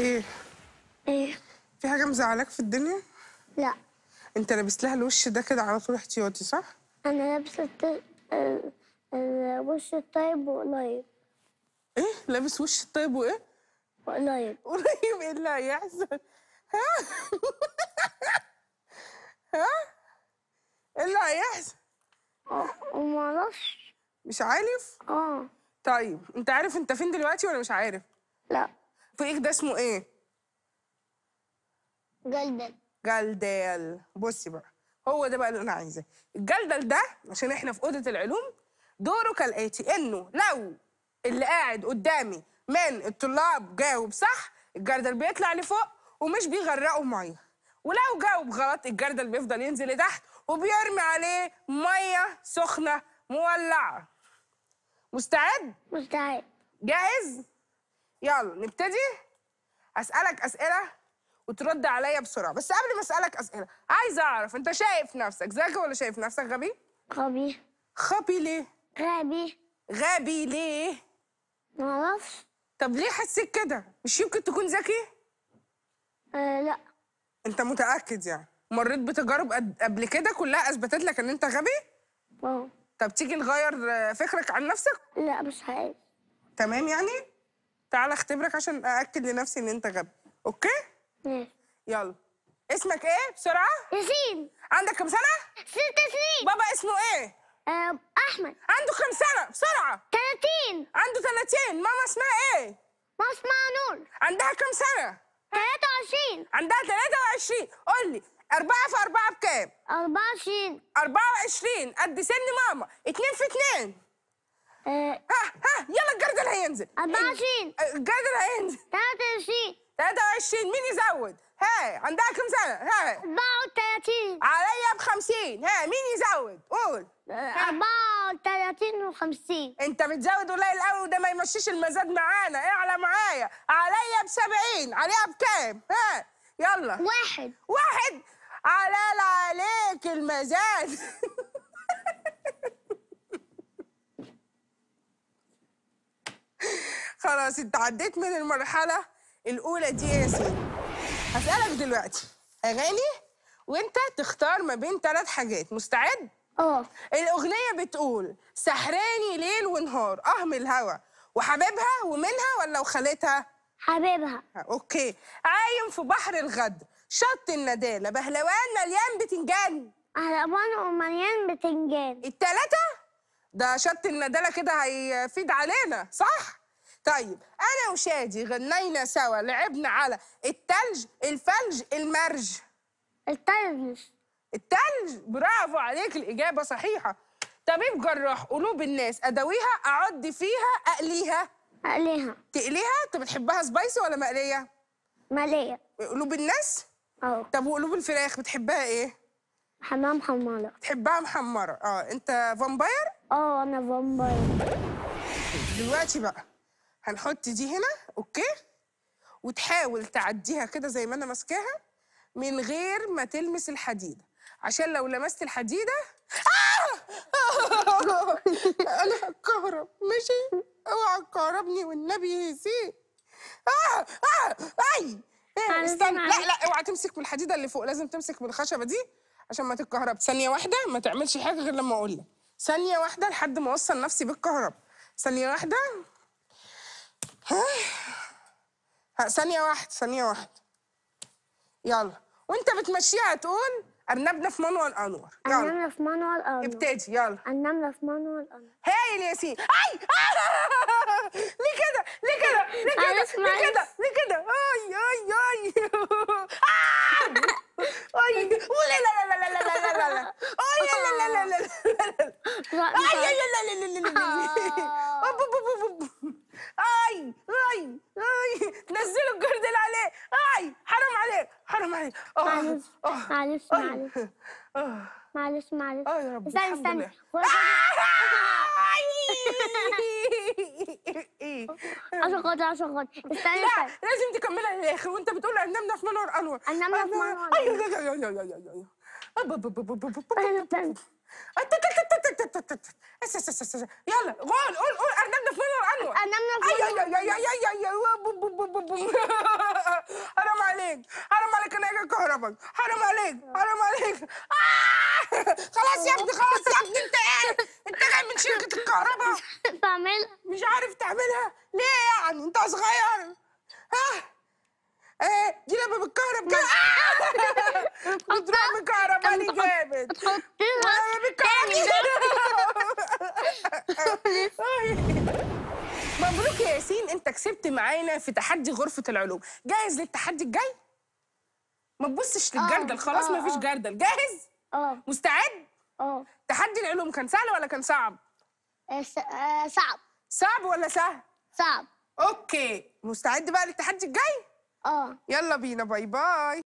ايه ايه في حاجه مزعلاك في الدنيا لا انت لابس لها الوش ده كده على طول احتياطي صح انا لابسه الوش الطيب وقليل ايه لابس وش الطيب وايه وقليل قريب ايه اللي هيحصل ها ها ايه اللي هيحصل ومعرفش اعرفش مش عارف اه طيب انت عارف انت فين دلوقتي ولا مش عارف لا فوقيك ده اسمه ايه؟ جلدل جلدل بصي بقى هو ده بقى اللي انا عايزاه الجلدل ده عشان احنا في اوضه العلوم دوره كالاتي انه لو اللي قاعد قدامي من الطلاب جاوب صح الجردل بيطلع لفوق ومش بيغرقه ميه ولو جاوب غلط الجردل بيفضل ينزل لتحت وبيرمي عليه ميه سخنه مولعه مستعد مستعد جاهز يلا نبتدي اسالك اسئله وترد عليا بسرعه بس قبل ما اسالك اسئله عايزه اعرف انت شايف نفسك ذكي ولا شايف نفسك غبي غبي خبي ليه غبي غبي ليه معرفش طب ليه حسيت كده مش يمكن تكون ذكي أه لا انت متاكد يعني مريت بتجارب قبل كده كلها اثبتت لك ان انت غبي اه طب تيجي نغير فكرك عن نفسك لا مش عايز تمام يعني تعالى اختبرك عشان ااكد لنفسي ان انت غبي اوكي ماشي يلا اسمك ايه بسرعه ياسين عندك كم سنه ست سنين بابا اسمه ايه آه، احمد عنده كم سنه بسرعه 30 عنده 30 ماما اسمها ايه ماما اسمها نور عندها كم سنه 23 عندها 23 قول لي 4 في 4 بكام 24 24 قد سن ماما 2 في 2 ها آه، آه، آه، يلا الجردل هينزل 24 الجردل هينزل 23 23 مين يزود؟ ها عندها كم سنة؟ ها 34 عليا ب 50 ها مين يزود؟ قول 34 و50 انت بتزود قليل قوي وده ما يمشيش المزاد معانا اعلى معايا عليا ب 70 عليها بكام؟ ها يلا واحد واحد على عليك المزاد خلاص انت عديت من المرحله الاولى دي يا سيدي هسالك دلوقتي اغاني وانت تختار ما بين ثلاث حاجات مستعد اه الاغنيه بتقول سحراني ليل ونهار اهم الهوى وحبيبها ومنها ولا وخالتها حبيبها اوكي عايم في بحر الغد شط الندالة بهلوان مليان بتنجان بهلوان ومليان بتنجان التلاتة ده شط الندالة كده هيفيد علينا صح؟ طيب انا وشادي غنينا سوا لعبنا على التلج الفلج المرج التلج التلج برافو عليك الاجابه صحيحه طبيب جراح قلوب الناس اداويها اعد فيها اقليها اقليها تقليها انت بتحبها سبايسي ولا مقليه مقليه قلوب الناس اه طب وقلوب الفراخ بتحبها ايه حمام محمره بتحبها محمره اه انت فامباير اه انا فامباير دلوقتي بقى هنحط دي هنا اوكي وتحاول تعديها كده زي ما انا ماسكاها من غير ما تلمس الحديده عشان لو لمست الحديده آه! انا هتكهرب ماشي اوعى تكهربني والنبي يهزيك اه اه اي إيه، استنى لا لا اوعى تمسك بالحديده اللي فوق لازم تمسك بالخشبه دي عشان ما تتكهرب ثانيه واحده ما تعملش حاجه غير لما اقول لك ثانيه واحده لحد ما اوصل نفسي بالكهرب ثانيه واحده ثانية واحدة ثانية واحدة يلا وانت بتمشيها تقول ارنبنا في منوى الأنور يلا في منوى الأنور ابتدي يلا ارنبنا في منوى الأنور هايل ياسين أي ليه كده ليه كده ليه كده ليه كده ليه كده أي أي أي أي اي لا لا لا لا لا لا لا أي لا لا لا لا لا أي لا لا لا لا لا نزلوا الجردل عليه اي حرام عليك حرام عليك معلش معلش معلش معلش معلش اه يا رب استنى استنى عشان خاطر عشان خاطر استنى لا لازم تكملها للاخر وانت بتقول انمنا في منور انور انمنا في أيوه، منور انور أيوه،, ايوه ايوه ايوه ايوه ايوه, أيوه، يلا قول قول قول ارنبنا فين الانور ارنبنا فين ايوه ايوه ايوه ايوه ايوه حرام عليك حرام عليك انا اجي كهربك حرام عليك حرام عليك خلاص يا ابني خلاص يا ابني انت ايه انت جاي من شركه الكهرباء بعملها مش عارف تعملها ليه يعني انت صغير ها ايه دي لما بتكهرب كده بتروح مكهرباني جامد مبروك يا ياسين انت كسبت معانا في تحدي غرفه العلوم جاهز للتحدي الجاي ما تبصش آه، للجردل خلاص آه، ما مفيش آه. جردل جاهز اه مستعد اه تحدي العلوم كان سهل ولا كان صعب صعب صعب ولا سهل صعب اوكي مستعد بقى للتحدي الجاي اه يلا بينا باي باي